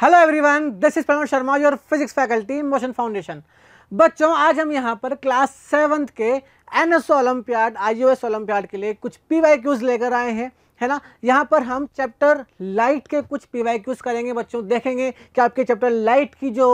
Hello everyone this is Pranav Sharma your physics faculty Motion foundation बच्चों आज हम यहाँ पर क्लास सेवन्थ के N S olympiad I U S olympiad के लिए कुछ पी वाई क्यूज लेकर आए हैं है ना यहाँ पर हम चैप्टर लाइट के कुछ पी वाई क्यूज करेंगे बच्चों देखेंगे कि आपके चैप्टर लाइट की जो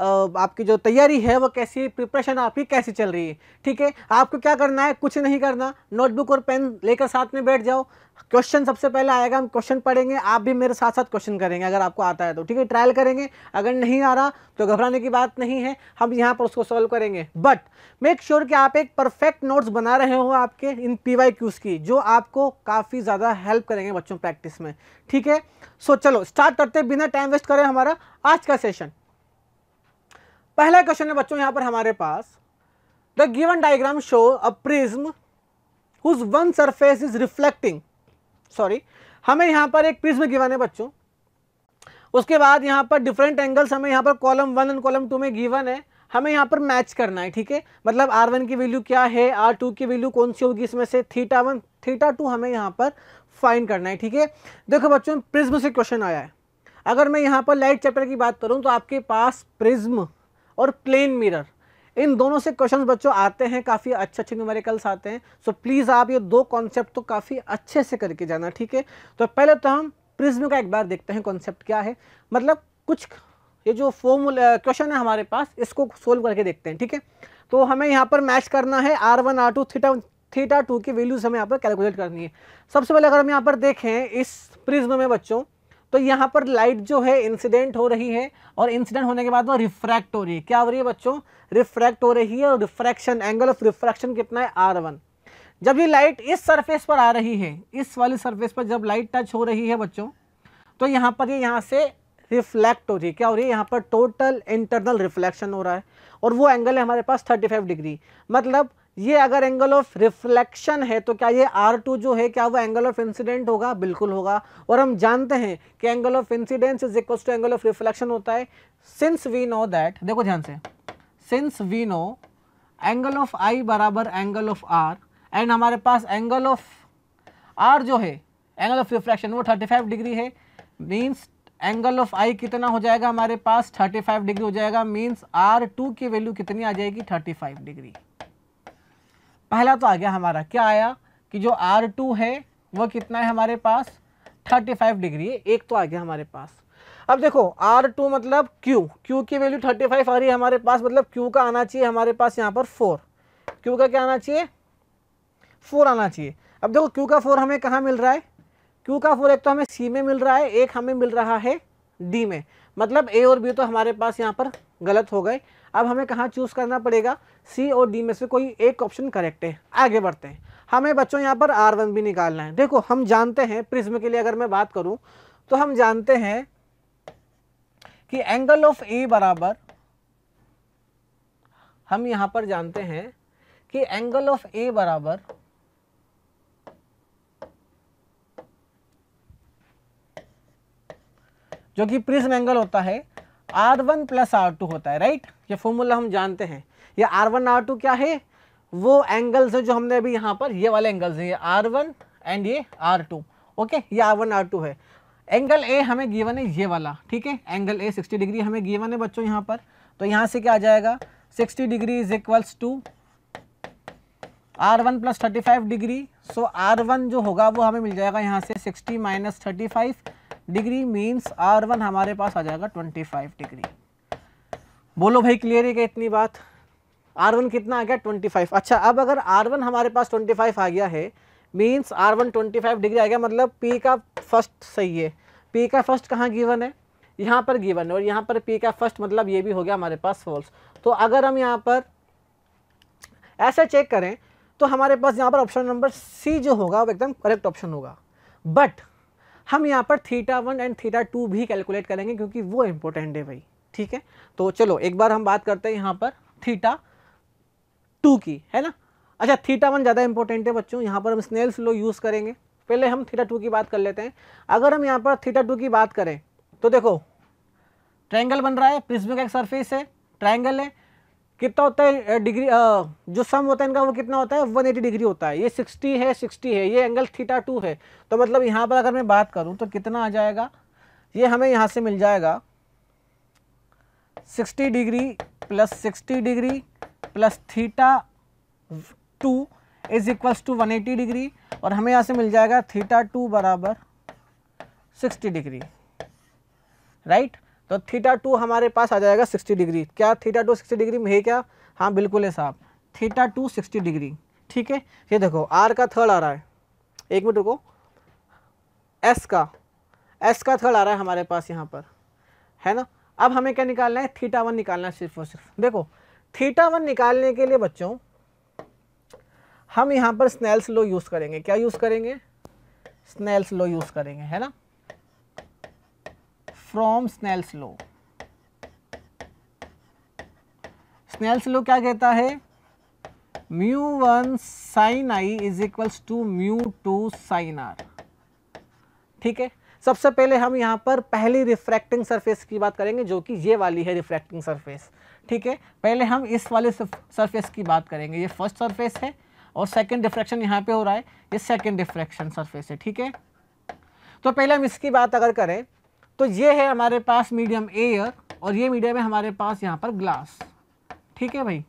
आपकी जो तैयारी है वो कैसी प्रिपरेशन आपकी कैसी चल रही है ठीक है आपको क्या करना है कुछ नहीं करना नोटबुक और पेन लेकर साथ में बैठ जाओ क्वेश्चन सबसे पहले आएगा हम क्वेश्चन पढ़ेंगे आप भी मेरे साथ साथ क्वेश्चन करेंगे अगर आपको आता है तो ठीक है ट्रायल करेंगे अगर नहीं आ रहा तो घबराने की बात नहीं है हम यहाँ पर उसको सॉल्व करेंगे बट मेक श्योर कि आप एक परफेक्ट नोट्स बना रहे हो आपके इन पी वाई क्यूज़ की जो आपको काफ़ी ज़्यादा हेल्प करेंगे बच्चों प्रैक्टिस में ठीक है सो चलो स्टार्ट करते बिना टाइम वेस्ट करें हमारा आज का सेशन पहला क्वेश्चन है बच्चों यहाँ पर हमारे पास the given diagram show a prism whose one surface is reflecting sorry हमें यहां पर एक प्रिज्म गिवन है बच्चों उसके बाद यहाँ पर डिफरेंट एंगल्स हमें यहाँ पर column one and column two में गिवन है हमें यहाँ पर मैच करना है ठीक है मतलब आर वन की वैल्यू क्या है आर टू की वैल्यू कौन सी होगी इसमें से थीटा वन थीटा टू हमें यहाँ पर फाइन करना है ठीक है देखो बच्चों प्रिज्म से क्वेश्चन आया है अगर मैं यहाँ पर लाइट चैप्टर की बात करूँ तो आपके पास प्रिज्म और प्लेन मिरर इन दोनों से क्वेश्चन बच्चों आते हैं काफ़ी अच्छे अच्छे न्यूमेरिकल्स आते हैं सो so, प्लीज़ आप ये दो कॉन्सेप्ट तो काफ़ी अच्छे से करके जाना ठीक है तो पहले तो हम प्रिज्म का एक बार देखते हैं कॉन्सेप्ट क्या है मतलब कुछ ये जो फॉर्मूल क्वेश्चन है हमारे पास इसको सोल्व करके देखते हैं ठीक है तो हमें यहाँ पर मैच करना है R one R two theta theta two की वैल्यूज हमें यहाँ पर कैलकुलेट करनी है सबसे पहले अगर हम यहाँ पर देखें इस प्रिज्म में बच्चों तो यहाँ पर लाइट जो है इंसिडेंट हो रही है और इंसिडेंट होने के बाद वो रिफ्रैक्ट हो रही है क्या हो रही है बच्चों रिफ्रैक्ट हो रही है और रिफ्रैक्शन एंगल ऑफ रिफ्रैक्शन कितना है आर वन जब ये लाइट इस सरफेस पर आ रही है इस वाली सरफेस पर जब लाइट टच हो रही है बच्चों तो यहाँ पर ये यह यहाँ से रिफ्लेक्ट हो रही है क्या हो रही है यहाँ पर टोटल इंटरनल रिफ्लेक्शन हो रहा है और वो एंगल है हमारे पास फाइव डिग्री मतलब ये अगर एंगल ऑफ रिफ्लेक्शन है तो क्या ये R2 जो है क्या वो एंगल ऑफ इंसिडेंट होगा बिल्कुल होगा और हम जानते हैं कि angle of incidence is equal to angle of reflection होता है सिंस वी नो दैट देखो ध्यान से since we know angle of I बराबर एंगल ऑफ आर एंड हमारे पास एंगल ऑफ आर जो है एंगल ऑफ रिफ्लेक्शन वो 35 डिग्री है मीन्स एंगल ऑफ आई कितना हो जाएगा हमारे पास फाइव डिग्री हो जाएगा मीन्स आर टू की वैल्यू कितनी आ जाएगी फाइव डिग्री पहला तो आ गया हमारा क्या आया कि जो आर टू है वह कितना है हमारे पास थर्टी फाइव डिग्री है एक तो आ गया हमारे पास अब देखो आर टू मतलब क्यू क्यू की वैल्यू थर्टी फाइव आ रही है हमारे पास मतलब क्यू का आना चाहिए हमारे पास यहाँ पर फोर क्यू का क्या आना चाहिए फोर आना चाहिए अब देखो क्यू का फोर हमें कहाँ मिल रहा है क्यू का फोर एक तो हमें सी में मिल रहा है एक हमें मिल रहा है डी में मतलब ए और बी तो हमारे पास यहाँ पर गलत हो गए अब हमें कहाँ चूज़ करना पड़ेगा सी और डी में से कोई एक ऑप्शन करेक्ट है आगे बढ़ते हैं हमें बच्चों यहाँ पर आर वन भी निकालना है देखो हम जानते हैं प्रिज्म के लिए अगर मैं बात करूँ तो हम जानते हैं कि एंगल ऑफ ए बराबर हम यहाँ पर जानते हैं कि एंगल ऑफ ए बराबर जो कि प्रिज्म एंगल होता है R one plus R two होता है राइट ये फॉर्मूला हम जानते हैं ये आर वन आर टू क्या है वो एंगल्स है जो हमने अभी यहाँ पर ये वाले एंगल्स हैं ये आर वन एंड ये आर टू ओके ये आर वन आर टू है एंगल ए हमें गिवन है ये वाला ठीक है एंगल ए सिक्सटी डिग्री हमें गिवन है बच्चों यहाँ पर तो यहाँ से क्या आ जाएगा sixty degree is equals to R one plus thirty five degree so R one जो होगा वो हमें मिल जाएगा यहाँ से sixty minus thirty five degree means R one हमारे पास आ जाएगा ट्वेंटी फाइव डिग्री बोलो भाई क्लियर है क्या इतनी बात आर वन कितना आ गया ट्वेंटी फाइव अच्छा अब अगर आर वन हमारे पास ट्वेंटी फाइव आ गया है means R one twenty five degree आ गया मतलब पी का फर्स्ट सही है पी का फर्स्ट कहाँ गिवन है यहाँ पर गिवन है और यहाँ पर पी का फर्स्ट मतलब ये भी हो गया हमारे पास फॉल्स तो अगर हम यहाँ पर ऐसा चेक करें तो हमारे पास यहाँ पर ऑप्शन नंबर सी जो होगा वो एकदम करेक्ट ऑप्शन होगा बट हम यहाँ पर theta one and theta two भी कैलकुलेट करेंगे क्योंकि वो इम्पोर्टेंट है भाई ठीक है तो चलो एक बार हम बात करते हैं यहाँ पर थीटा टू की है ना अच्छा थीटा वन ज़्यादा इंपॉर्टेंट है बच्चों यहाँ पर हम स्नेल फ्लो यूज़ करेंगे पहले हम थीटा टू की बात कर लेते हैं अगर हम यहाँ पर थीटा टू की बात करें तो देखो ट्रायंगल बन रहा है प्रिज्म का एक सरफेस है ट्रायंगल है कितना होता है डिग्री जो सम होता है इनका वो कितना होता है 180 डिग्री होता है ये 60 है 60 है ये एंगल थीटा टू है तो मतलब यहाँ पर अगर मैं बात करूँ तो कितना आ जाएगा ये हमें यहाँ से मिल जाएगा 60 degree plus sixty degree plus theta two is equals to 180 degree और हमें यहाँ से मिल जाएगा थीटा टू बराबर सिक्सटी डिग्री राइट तो थीटा टू हमारे पास आ जाएगा सिक्सटी डिग्री क्या थीटा टू सिक्सटी डिग्री में है क्या हाँ बिल्कुल है साहब थीटा टू सिक्सटी डिग्री ठीक है ये देखो आर का थर्ड आ रहा है एक मिनट रुको एस का एस का थर्ड आ रहा है हमारे पास यहाँ पर है ना अब हमें क्या निकालना है थीटा वन निकालना है सिर्फ और सिर्फ देखो थीटा वन निकालने के लिए बच्चों हम यहाँ पर स्नेल्स लो यूज़ करेंगे क्या यूज़ करेंगे स्नेल्स लो यूज़ करेंगे है ना from Snell's law Snell's law क्या कहता है mu one sine I is equals to mu two sine R ठीक है सबसे पहले हम यहां पर पहली रिफ्रैक्टिंग सरफेस की बात करेंगे जो कि ये वाली है रिफ्रैक्टिंग सरफेस ठीक है पहले हम इस वाले सरफेस की बात करेंगे ये फर्स्ट सरफेस है और सेकंड डिफ्रैक्शन यहां पे हो रहा है ये सेकंड डिफ्रैक्शन सरफेस है ठीक है तो पहले हम इसकी बात अगर करें तो ये है हमारे पास मीडियम एयर और ये मीडियम है हमारे पास यहाँ पर ग्लास ठीक है भाई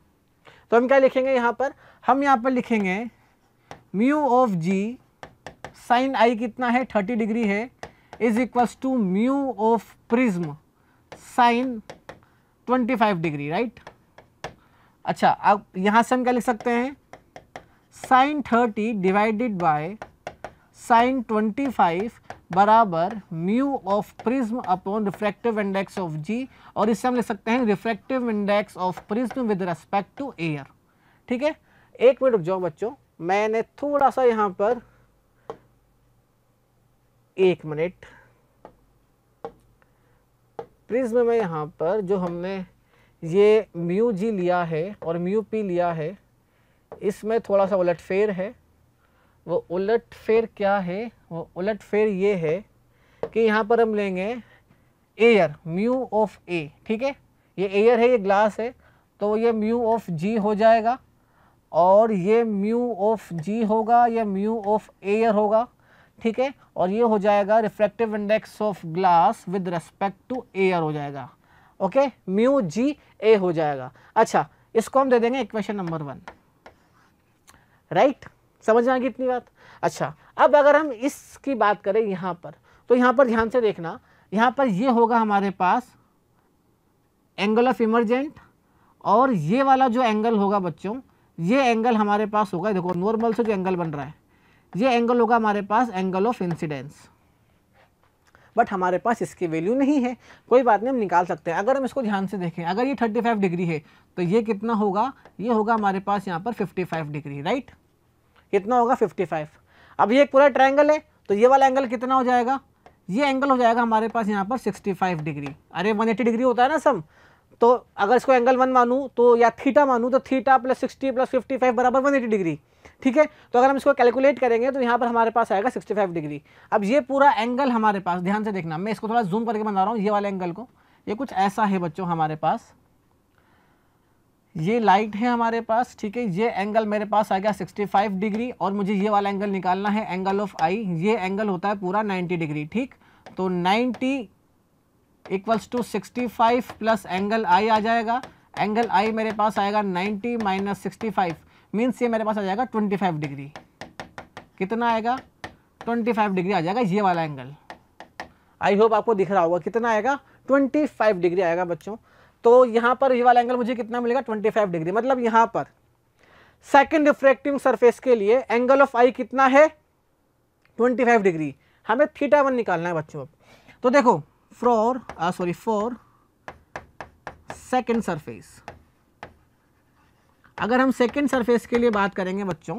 तो हम क्या लिखेंगे यहाँ पर हम यहाँ पर लिखेंगे mu of G sine I कितना है थर्टी डिग्री है is equals to mu of prism sine twenty five degree right अच्छा अब यहाँ से हम क्या लिख सकते हैं sine thirty divided by sine twenty five बराबर mu of prism upon refractive index of G और इससे हम लिख सकते हैं refractive index of prism with respect to air ठीक है एक मिनट रुक जाओ बच्चों मैंने थोड़ा सा यहां पर एक मिनट प्रिज्म में यहां पर जो हमने ये म्यू जी लिया है और म्यू पी लिया है इसमें थोड़ा सा उलटफेर है वो उलट फेर क्या है वो उलट फेर ये है कि यहाँ पर हम लेंगे एयर म्यू ऑफ ए ठीक है ये एयर है ये ग्लास है तो ये म्यू ऑफ जी हो जाएगा और ये म्यू ऑफ जी होगा या म्यू ऑफ एयर होगा ठीक है और ये हो जाएगा refractive index of glass with respect to air हो जाएगा ओके म्यू जी ए हो जाएगा अच्छा इसको हम दे देंगे इक्वेशन नंबर वन राइट समझ में आ गई इतनी बात अच्छा अब अगर हम इसकी बात करें यहाँ पर तो यहाँ पर ध्यान से देखना यहाँ पर ये होगा हमारे पास एंगल ऑफ इमरजेंट और ये वाला जो एंगल होगा बच्चों ये एंगल हमारे पास होगा देखो नॉर्मल से जो एंगल बन रहा है ये एंगल होगा हमारे पास एंगल ऑफ इंसिडेंस बट हमारे पास इसकी वैल्यू नहीं है कोई बात नहीं हम निकाल सकते हैं अगर हम इसको ध्यान से देखें अगर ये 35 डिग्री है तो ये कितना होगा ये होगा हमारे पास यहाँ पर 55 डिग्री राइट right? कितना होगा 55 अब ये पूरा ट्रायंगल है तो ये वाला एंगल कितना हो जाएगा ये एंगल हो जाएगा हमारे पास यहाँ पर 65 डिग्री अरे 180 डिग्री होता है ना सम तो अगर इसको एंगल वन मानूँ तो या थीटा मानूँ तो theta plus sixty plus fifty five बराबर वन एटी डिग्री ठीक है तो अगर हम इसको कैलकुलेट करेंगे तो यहाँ पर हमारे पास आएगा सिक्सटी फाइव डिग्री अब ये पूरा एंगल हमारे पास ध्यान से देखना मैं इसको थोड़ा जूम करके बना रहा हूँ ये वाले एंगल को ये कुछ ऐसा है बच्चों हमारे पास ये लाइट है हमारे पास ठीक है ये एंगल मेरे पास आ गया 65 डिग्री और मुझे ये वाला एंगल निकालना है एंगल ऑफ आई ये एंगल होता है पूरा 90 डिग्री ठीक तो 90 equals to 65 plus angle I आ जाएगा एंगल आई मेरे पास आएगा 90 माइनस सिक्सटी मीन्स ये मेरे पास आ जाएगा 25 डिग्री कितना आएगा 25 डिग्री आ जाएगा ये वाला एंगल आई होप आपको दिख रहा होगा कितना आएगा ट्वेंटी डिग्री आएगा बच्चों तो यहाँ पर ये वाला एंगल मुझे कितना मिलेगा 25 डिग्री मतलब यहाँ पर सेकेंड रिफ्रेक्टिंग सरफेस के लिए एंगल ऑफ आई कितना है 25 डिग्री हमें थीटा वन निकालना है बच्चों तो देखो for sorry for second surface अगर हम सेकेंड सरफेस के लिए बात करेंगे बच्चों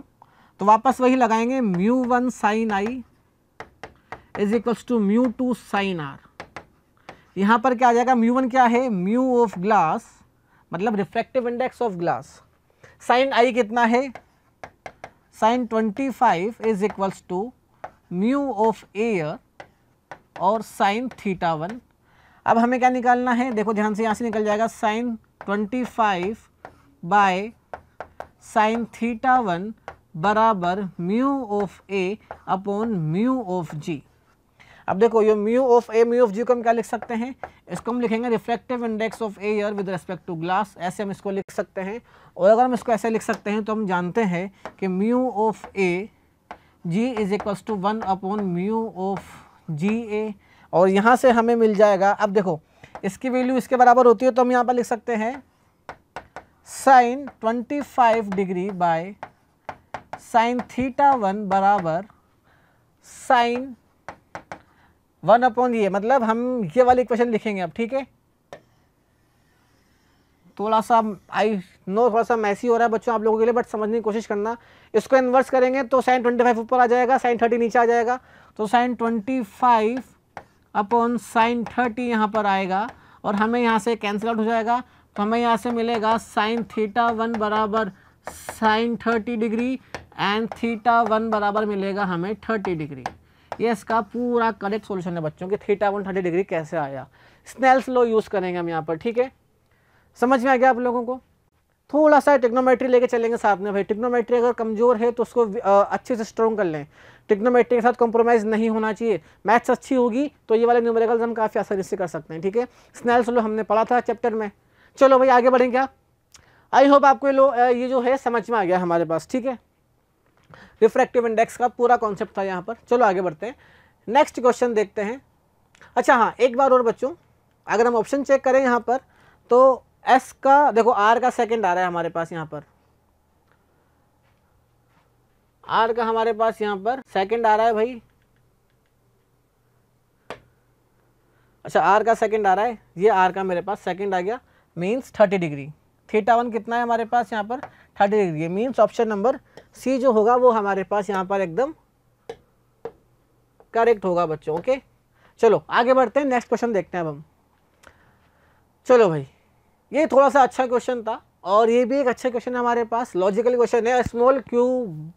तो वापस वही लगाएंगे mu one sine I is equals to mu two sine R यहाँ पर क्या आ जाएगा म्यू वन क्या है म्यू ऑफ ग्लास मतलब refractive index of glass sine I कितना है sine twenty five is equals to mu of air और साइन थीटा वन अब हमें क्या निकालना है देखो ध्यान से यहाँ से निकल जाएगा sine twenty five by sine theta one बराबर mu of A upon mu of G अब देखो ये mu of A mu of G को हम क्या लिख सकते हैं इसको हम लिखेंगे reflective index of A air with respect to glass ऐसे हम इसको लिख सकते हैं और अगर हम इसको ऐसे लिख सकते हैं तो हम जानते हैं कि mu of A G is equals to one upon mu of G A और यहाँ से हमें मिल जाएगा अब देखो इसकी वैल्यू इसके बराबर होती है तो हम यहाँ पर लिख सकते हैं sine twenty five degree by sine theta one बराबर साइन वन अपॉन ये मतलब हम ये वाली इक्वेशन लिखेंगे अब ठीक है थोड़ा सा आई नो थोड़ा सा मैसी हो रहा है बच्चों आप लोगों के लिए बट समझने की कोशिश करना इसको इन्वर्स करेंगे तो साइन ट्वेंटी फाइव ऊपर आ जाएगा साइन थर्टी नीचे आ जाएगा तो sine twenty five upon sine thirty यहाँ पर आएगा और हमें यहाँ से कैंसिल आउट हो जाएगा तो हमें यहाँ से मिलेगा साइन थीटा वन बराबर sine thirty degree and theta one बराबर मिलेगा हमें थर्टी डिग्री ये इसका पूरा करेक्ट सोल्यूशन है बच्चों के थीटा वन थर्टी डिग्री कैसे आया स्नेल्स लो यूज़ करेंगे हम यहाँ पर ठीक है समझ में आ गया आप लोगों को थोड़ा सा टिक्नोमेट्री लेके चलेंगे साथ में भाई टिक्नोमेट्री अगर कमज़ोर है तो उसको अच्छे से स्ट्रॉन्ग कर लें टिक्नोमेट्री के साथ कॉम्प्रोमाइज़ नहीं होना चाहिए मैथ्स अच्छी होगी तो ये वाले न्यूमेरिकल्स हम काफ़ी आसानी से कर सकते हैं ठीक है स्नेल्स लो हमने पढ़ा था चैप्टर में चलो भाई आगे बढ़ेंगे क्या आई होप आपको ये जो है समझ में आ गया हमारे पास ठीक है रिफ्रैक्टिव इंडेक्स का पूरा कॉन्सेप्ट था यहाँ पर चलो आगे बढ़ते हैं नेक्स्ट क्वेश्चन देखते हैं अच्छा हाँ एक बार और बच्चों अगर हम ऑप्शन चेक करें यहाँ पर तो एस का देखो आर का सेकेंड आ रहा है हमारे पास यहाँ पर आर का हमारे पास यहाँ पर सेकेंड आ रहा है भाई अच्छा आर का सेकेंड आ रहा है ये आर का मेरे पास सेकेंड आ गया means thirty degree theta one कितना है हमारे पास यहाँ पर थर्टी डिग्री है मीन्स ऑप्शन नंबर सी जो होगा वो हमारे पास यहाँ पर एकदम करेक्ट होगा बच्चों ओके चलो आगे बढ़ते हैं नेक्स्ट क्वेश्चन देखते हैं अब हम चलो भाई ये थोड़ा सा अच्छा क्वेश्चन था और ये भी एक अच्छा क्वेश्चन है हमारे पास लॉजिकल क्वेश्चन है small cube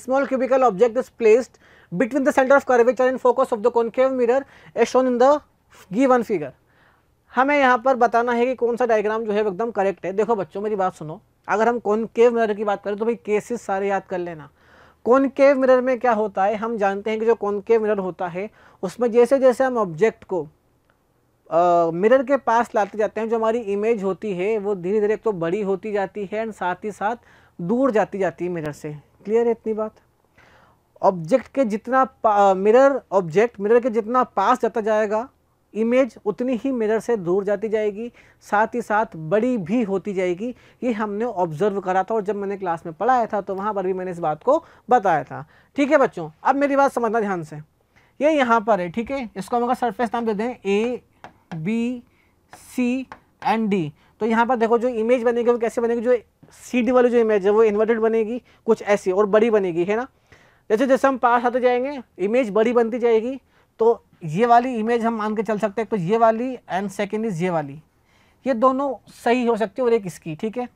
small cubical object is placed between the centre of curvature and focus of the concave mirror as shown in the given figure हमें यहाँ पर बताना है कि कौन सा डायग्राम जो है एकदम करेक्ट है देखो बच्चों मेरी बात सुनो अगर हम कॉनकेव मिरर की बात करें तो भाई केसेस सारे याद कर लेना कॉनकेव मिरर में क्या होता है हम जानते हैं कि जो कॉनकेव मिरर होता है उसमें जैसे जैसे हम ऑब्जेक्ट को मिरर के पास लाते जाते हैं जो हमारी इमेज होती है वो धीरे धीरे एक तो बड़ी होती जाती है एंड साथ ही साथ दूर जाती जाती है मिरर से क्लियर है इतनी बात ऑब्जेक्ट के जितना मिरर ऑब्जेक्ट मिरर के जितना पास जाता जाएगा इमेज उतनी ही मिरर से दूर जाती जाएगी साथ ही साथ बड़ी भी होती जाएगी ये हमने ऑब्जर्व करा था और जब मैंने क्लास में पढ़ाया था तो वहाँ पर भी मैंने इस बात को बताया था ठीक है बच्चों अब मेरी बात समझना ध्यान से ये यहाँ पर है ठीक है इसको हम अगर सरफेस नाम दे दें A B C and D तो यहाँ पर देखो जो इमेज बनेगी वो कैसे बनेगी जो सी डी वाली जो इमेज है वो इन्वर्टेड बनेगी कुछ ऐसी और बड़ी बनेगी है ना जैसे जैसे हम पास आते जाएंगे इमेज बड़ी बनती जाएगी तो ये वाली इमेज हम मान के चल सकते हैं तो ये वाली एंड सेकेंड इज ये वाली ये दोनों सही हो सकती है और एक इसकी ठीक है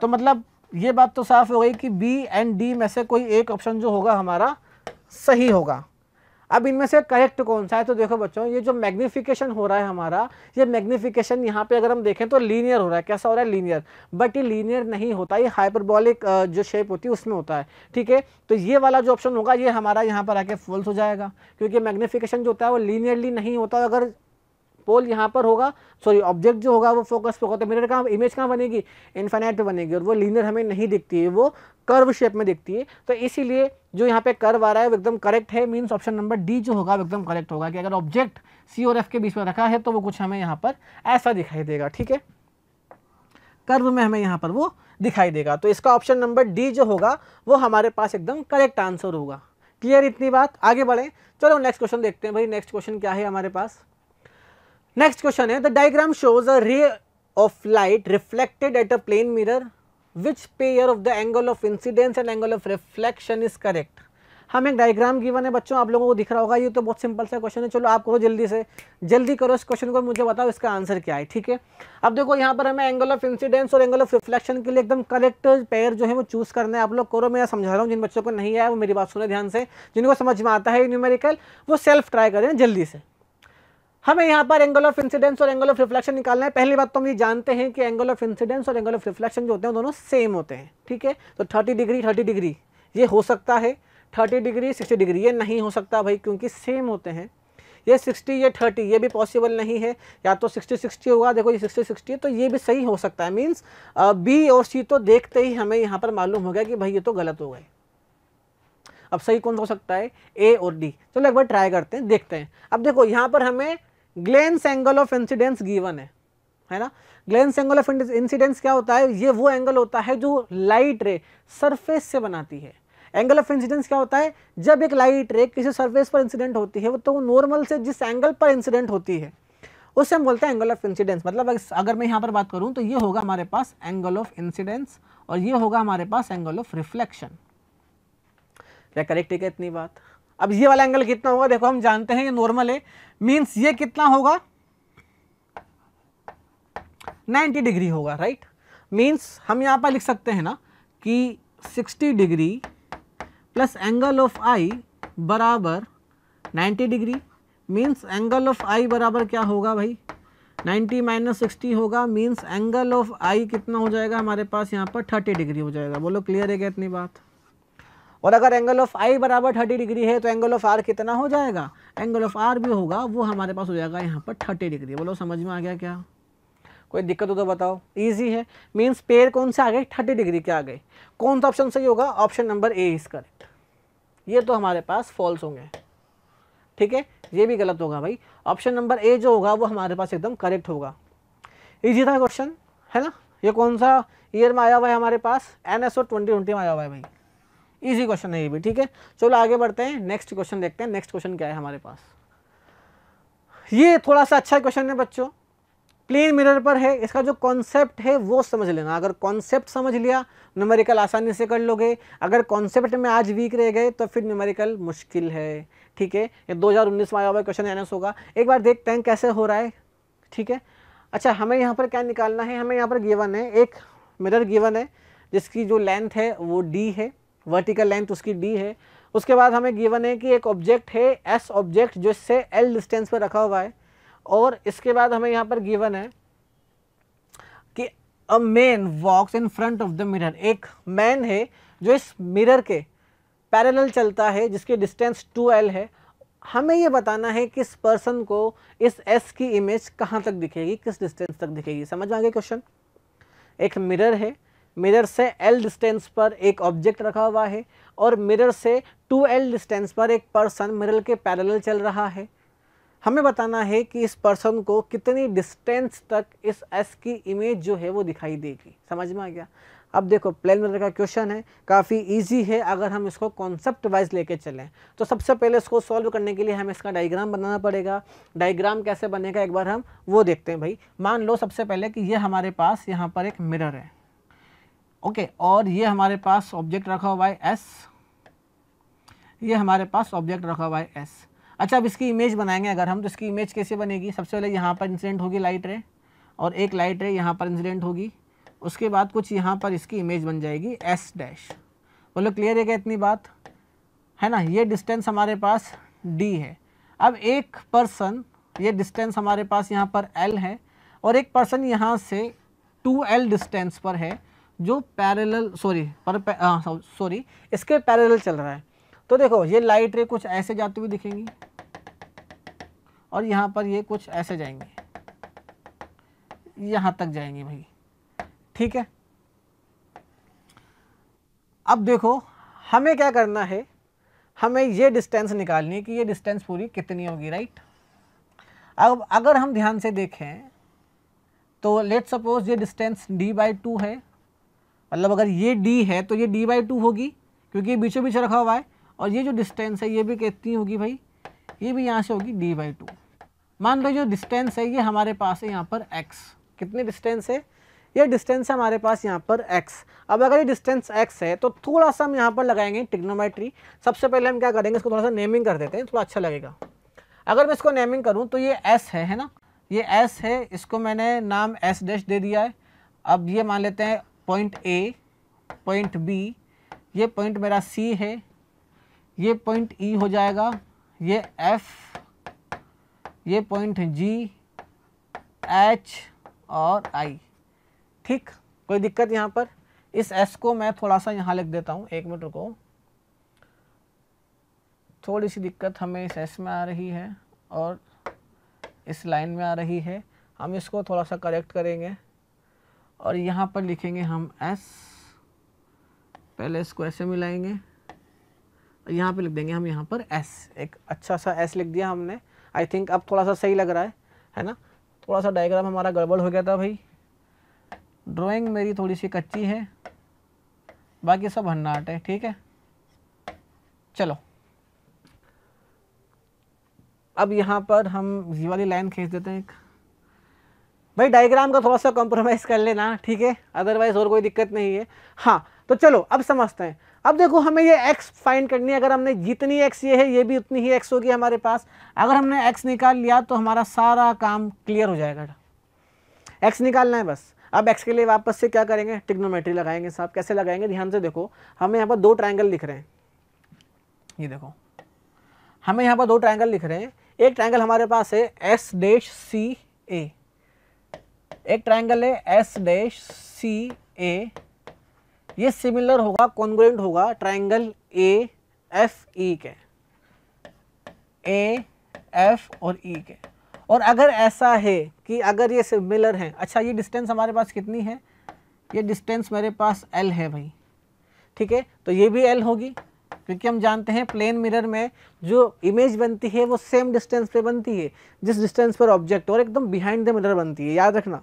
तो मतलब ये बात तो साफ हो गई कि बी एंड डी में से कोई एक ऑप्शन जो होगा हमारा सही होगा अब इनमें से करेक्ट कौन सा है तो देखो बच्चों ये जो मैग्निफिकेशन हो रहा है हमारा ये मैग्निफिकेशन यहाँ पे अगर हम देखें तो लीनियर हो रहा है कैसा हो रहा है लीनियर बट ये लीनियर नहीं होता ये हाइपरबॉलिक जो शेप होती है उसमें होता है ठीक है तो ये वाला जो ऑप्शन होगा ये हमारा यहाँ पर आके फॉल्स हो जाएगा क्योंकि मैग्निफिकेशन जो होता है वो लीनियरली नहीं होता अगर पोल यहाँ पर होगा सॉरी ऑब्जेक्ट जो होगा वो फोकस पे होगा तो मिरर कहाँ इमेज कहाँ बनेगी इन्फाइनाइट पे बनेगी और वो लीनर हमें नहीं दिखती है वो कर्व शेप में दिखती है तो इसीलिए जो यहाँ पे कर्व आ रहा है वो एकदम करेक्ट है मीन्स ऑप्शन नंबर डी जो होगा वो एकदम करेक्ट होगा कि अगर ऑब्जेक्ट सी और एफ के बीच में रखा है तो वो कुछ हमें यहाँ पर ऐसा दिखाई देगा ठीक है कर्व में हमें यहाँ पर वो दिखाई देगा तो इसका ऑप्शन नंबर डी जो होगा वो हमारे पास एकदम करेक्ट आंसर होगा क्लियर इतनी बात आगे बढ़ें चलो नेक्स्ट क्वेश्चन देखते हैं भाई नेक्स्ट क्वेश्चन क्या है हमारे पास नेक्स्ट क्वेश्चन है the diagram shows a ray of light reflected at a plane mirror which pair of the angle of incidence and angle of reflection is correct हम एक डायग्राम गिवन है बच्चों आप लोगों को दिख रहा होगा ये तो बहुत सिंपल सा क्वेश्चन है चलो आप करो जल्दी से जल्दी करो इस क्वेश्चन को मुझे बताओ इसका आंसर क्या है ठीक है अब देखो यहाँ पर हमें एंगल ऑफ इंसिडेंस और एंगल ऑफ रिफ्लेक्शन के लिए एकदम करेक्ट पेयर जो है वो चूज़ करना है आप लोग करो मैं समझा रहा हूँ जिन बच्चों को नहीं आया वो मेरी बात सुने ध्यान से जिनको समझ में आता है न्यूमेरिकल वो सेल्फ ट्राई करें जल्दी से हमें यहाँ पर एंगल ऑफ इंसिडेंस और एंगल ऑफ रिफ्लेक्शन निकालना है पहली बात तो हम ये जानते हैं कि एंगल ऑफ इंसिडेंस और एंगल ऑफ रिफ्लेक्शन जो होते हैं दोनों सेम होते हैं ठीक है तो थर्टी डिग्री थर्टी डिग्री ये हो सकता है थर्टी डिग्री सिक्सटी डिग्री ये नहीं हो सकता भाई क्योंकि सेम होते हैं ये सिक्सटी या थर्टी ये भी पॉसिबल नहीं है या तो सिक्सटी सिक्सटी होगा देखो ये सिक्सटी सिक्सटी है तो ये भी सही हो सकता है मीन्स बी और सी तो देखते ही हमें यहाँ पर मालूम हो गया कि भाई ये तो गलत हो गए अब सही कौन हो सकता है ए और डी चलो एक बार ट्राई करते हैं देखते हैं अब देखो यहाँ पर हमें glance angle of incidence given है है ना ग्लेंस एंगल ऑफ इंसिडेंस क्या होता है ये वो एंगल होता है जो लाइट रे सरफेस से बनाती है एंगल ऑफ इंसिडेंस क्या होता है जब एक लाइट रे किसी सरफेस पर इंसिडेंट होती है तो नॉर्मल से जिस एंगल पर इंसिडेंट होती है उससे हम बोलते हैं एंगल ऑफ इंसिडेंस मतलब अगर मैं यहाँ पर बात करूँ तो ये होगा हमारे पास एंगल ऑफ इंसिडेंस और ये होगा हमारे पास एंगल ऑफ रिफ्लेक्शन क्या करेक्ट है इतनी बात अब ये वाला एंगल कितना होगा देखो हम जानते हैं ये नॉर्मल है मीन्स ये कितना होगा 90 डिग्री होगा राइट मीन्स हम यहाँ पर लिख सकते हैं ना कि 60 degree plus angle of I बराबर 90 degree means angle of I बराबर क्या होगा भाई 90 माइनस सिक्सटी होगा मीन्स एंगल ऑफ आई कितना हो जाएगा हमारे पास यहाँ पर 30 डिग्री हो जाएगा बोलो क्लियर है क्या इतनी बात और अगर एंगल ऑफ आई बराबर थर्टी डिग्री है तो एंगल ऑफ आर कितना हो जाएगा एंगल ऑफ आर भी होगा वो हमारे पास हो जाएगा यहाँ पर थर्टी डिग्री बोलो समझ में आ गया क्या कोई दिक्कत हो तो बताओ ईजी है मीन्स पेयर कौन से आ गए थर्टी डिग्री के आ गए कौन सा ऑप्शन सही होगा option number A is correct ये तो हमारे पास फॉल्स होंगे ठीक है ये भी गलत होगा भाई ऑप्शन नंबर ए जो होगा वो हमारे पास एकदम करेक्ट होगा ईजी था क्वेश्चन है ना ये कौन सा ईयर में आया हुआ है हमारे पास N S O twenty twenty में आया हुआ है भाई ईजी क्वेश्चन है ये भी ठीक है चलो आगे बढ़ते हैं नेक्स्ट क्वेश्चन देखते हैं नेक्स्ट क्वेश्चन क्या है हमारे पास ये थोड़ा सा अच्छा क्वेश्चन है बच्चों प्लेन मिरर पर है इसका जो कॉन्सेप्ट है वो समझ लेना अगर कॉन्सेप्ट समझ लिया न्यूमेरिकल आसानी से कर लोगे अगर कॉन्सेप्ट में आज वीक रह गए तो फिर न्यूमेरिकल मुश्किल है ठीक है ये 2019 में आया हुआ क्वेश्चन एनएस होगा एक बार देखते हैं कैसे हो रहा है ठीक है अच्छा हमें यहाँ पर क्या निकालना है हमें यहाँ पर गिवन है एक मिरर गिवन है जिसकी जो लेंथ है वो डी है वर्टिकल लेंथ उसकी डी है उसके बाद हमें गिवन है कि एक ऑब्जेक्ट है एस ऑब्जेक्ट जो इससे एल डिस्टेंस पर रखा हुआ है और इसके बाद हमें यहाँ पर गिवन है कि a man walks in front of the mirror एक मैन है जो इस मिरर के पैरेलल चलता है जिसकी डिस्टेंस टू एल है हमें ये बताना है कि इस पर्सन को इस एस की इमेज कहाँ तक दिखेगी किस डिस्टेंस तक दिखेगी समझ में आ गया क्वेश्चन एक मिरर है मिरर से एल डिस्टेंस पर एक ऑब्जेक्ट रखा हुआ है और मिरर से टू एल डिस्टेंस पर एक पर्सन मिरर के पैरेलल चल रहा है हमें बताना है कि इस पर्सन को कितनी डिस्टेंस तक इस एस की इमेज जो है वो दिखाई देगी समझ में आ गया अब देखो प्लेन मिरर का क्वेश्चन है काफ़ी इजी है अगर हम इसको कॉन्सेप्ट वाइज लेके चलें तो सबसे पहले इसको सॉल्व करने के लिए हमें इसका डायग्राम बनाना पड़ेगा डायग्राम कैसे बनेगा एक बार हम वो देखते हैं भाई मान लो सबसे पहले कि ये हमारे पास यहाँ पर एक मिरर है ओके okay, और ये हमारे पास ऑब्जेक्ट रखा हुआ है एस ये हमारे पास ऑब्जेक्ट रखा हुआ है एस अच्छा अब इसकी इमेज बनाएंगे अगर हम तो इसकी इमेज कैसे बनेगी सबसे पहले यहाँ पर इंसिडेंट होगी लाइट रे और एक लाइट रे यहाँ पर इंसिडेंट होगी उसके बाद कुछ यहाँ पर इसकी इमेज बन जाएगी एस डैश बोलो क्लियर है क्या इतनी बात है ना ये डिस्टेंस हमारे पास डी है अब एक पर्सन ये डिस्टेंस हमारे पास यहाँ पर एल है और एक पर्सन यहाँ से टू एल डिस्टेंस पर है जो पैरेलल सॉरी पर सॉरी uh, इसके पैरेलल चल रहा है तो देखो ये लाइट रे कुछ ऐसे जाती हुई दिखेंगी और यहाँ पर ये कुछ ऐसे जाएंगे यहाँ तक जाएंगे भाई ठीक है अब देखो हमें क्या करना है हमें ये डिस्टेंस निकालनी है कि ये डिस्टेंस पूरी कितनी होगी राइट अब अगर हम ध्यान से देखें तो लेट सपोज ये डिस्टेंस d बाई टू है मतलब अगर ये डी है तो ये डी बाई टू होगी क्योंकि ये बीचों बीच रखा हुआ है और ये जो डिस्टेंस है ये भी कितनी होगी भाई ये भी यहाँ से होगी डी बाई टू मान लो जो डिस्टेंस है ये हमारे पास है यहाँ पर एक्स कितनी डिस्टेंस है ये डिस्टेंस है हमारे पास यहाँ पर x अब अगर ये डिस्टेंस x है तो थोड़ा सा हम यहाँ पर लगाएंगे टिग्नोमेट्री सबसे पहले हम क्या करेंगे इसको थोड़ा सा नेमिंग कर देते हैं थोड़ा अच्छा लगेगा अगर मैं इसको नेमिंग करूँ तो ये एस है है ना ये एस है इसको मैंने नाम एस डैश दे दिया है अब ये मान लेते हैं पॉइंट ए पॉइंट बी ये पॉइंट मेरा सी है ये पॉइंट ई e हो जाएगा ये एफ ये पॉइंट जी एच और आई ठीक कोई दिक्कत यहाँ पर इस एस को मैं थोड़ा सा यहाँ लिख देता हूँ एक मिनट रुको थोड़ी सी दिक्कत हमें इस एस में आ रही है और इस लाइन में आ रही है हम इसको थोड़ा सा करेक्ट करेंगे और यहाँ पर लिखेंगे हम एस पहले इसको ऐसे मिलाएंगे और यहाँ पे लिख देंगे हम यहाँ पर एस एक अच्छा सा एस लिख दिया हमने आई थिंक अब थोड़ा सा सही लग रहा है है ना थोड़ा सा डायग्राम हमारा गड़बड़ हो गया था भाई ड्राइंग मेरी थोड़ी सी कच्ची है बाकी सब हन्नाट है ठीक है चलो अब यहाँ पर हम ये वाली लाइन खींच देते हैं एक भाई डायग्राम का थोड़ा सा कॉम्प्रोमाइज़ कर लेना ठीक है अदरवाइज़ और कोई दिक्कत नहीं है हाँ तो चलो अब समझते हैं अब देखो हमें ये एक्स फाइंड करनी है अगर हमने जितनी एक्स ये है ये भी उतनी ही एक्स होगी हमारे पास अगर हमने एक्स निकाल लिया तो हमारा सारा काम क्लियर हो जाएगा एक्स निकालना है बस अब एक्स के लिए वापस से क्या करेंगे टिग्नोमेट्री लगाएंगे साहब कैसे लगाएंगे ध्यान से देखो हमें यहाँ पर दो ट्राइंगल लिख रहे हैं ये देखो हमें यहाँ पर दो ट्राइंगल लिख रहे हैं एक ट्राइंगल हमारे पास है एस डेश सी ए एक ट्राइंगल है एस डैश सी ए ये सिमिलर होगा कॉन्ग्रेंट होगा ट्राइंगल ए एफ ई के ए एफ और ई e के और अगर ऐसा है कि अगर ये सिमिलर है अच्छा ये डिस्टेंस हमारे पास कितनी है ये डिस्टेंस मेरे पास एल है भाई ठीक है तो ये भी एल होगी क्योंकि हम जानते हैं प्लेन मिरर में जो इमेज बनती है वो सेम डिस्टेंस पे बनती है जिस डिस्टेंस पर ऑब्जेक्ट और एकदम बिहाइंड द मिरर बनती है याद रखना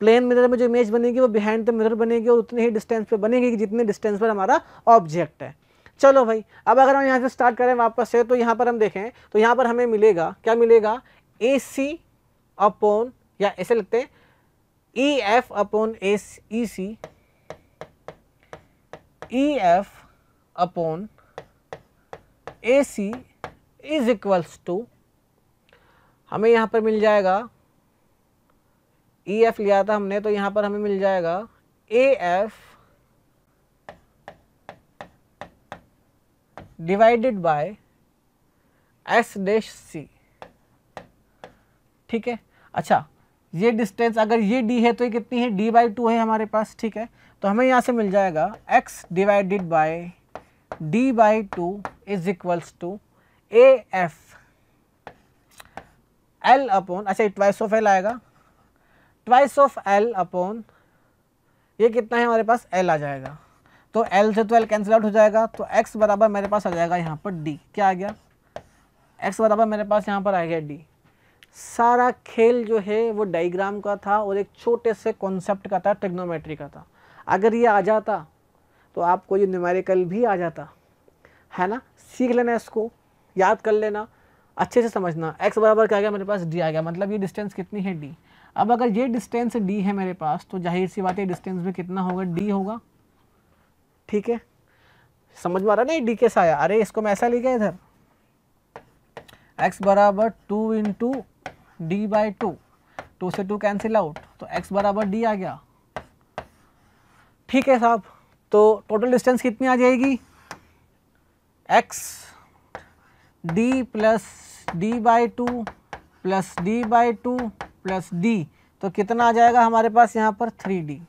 प्लेन मिरर में जो इमेज बनेगी वो बिहाइंड द मिरर बनेगी और उतने ही डिस्टेंस पर बनेगी जितने डिस्टेंस पर हमारा ऑब्जेक्ट है चलो भाई अब अगर हम यहाँ से स्टार्ट करें वापस से तो यहाँ पर हम देखें तो यहाँ पर हमें मिलेगा क्या मिलेगा ए सी अपॉन या ऐसे लगते हैं E F upon S E C E F upon A C is equals to हमें यहाँ पर मिल जाएगा ई e एफ लिया था हमने तो यहाँ पर हमें मिल जाएगा A F divided by S dash C ठीक है अच्छा ये डिस्टेंस अगर ये डी है तो ये कितनी है डी बाई टू है हमारे पास ठीक है तो हमें यहाँ से मिल जाएगा X divided by d by 2 is equals to a f l upon अच्छा ट्वाइस ऑफ l आएगा ट्वाइस ऑफ l upon ये कितना है हमारे पास l आ जाएगा तो l से तो l कैंसिल आउट हो जाएगा तो x बराबर मेरे पास आ जाएगा यहाँ पर d क्या आ गया x बराबर मेरे पास यहाँ पर आ गया d सारा खेल जो है वो डाइग्राम का था और एक छोटे से कॉन्सेप्ट का था ट्रिग्नोमेट्री का था अगर ये आ जाता तो आपको ये न्यूमेरिकल भी आ जाता है ना सीख लेना इसको याद कर लेना अच्छे से समझना एक्स बराबर क्या आ गया मेरे पास डी आ गया मतलब ये डिस्टेंस कितनी है डी अब अगर ये डिस्टेंस डी है मेरे पास तो जाहिर सी बात है डिस्टेंस में कितना होगा डी होगा ठीक है समझ में आ रहा नहीं डी कैसे आया अरे इसको मैं ऐसा ले गया इधर एक्स बराबर two into D by two two से टू कैंसिल आउट तो एक्स बराबर डी आ गया ठीक है साहब तो टोटल डिस्टेंस कितनी आ जाएगी X D plus D by two plus D by two plus D तो कितना आ जाएगा हमारे पास यहाँ पर थ्री डी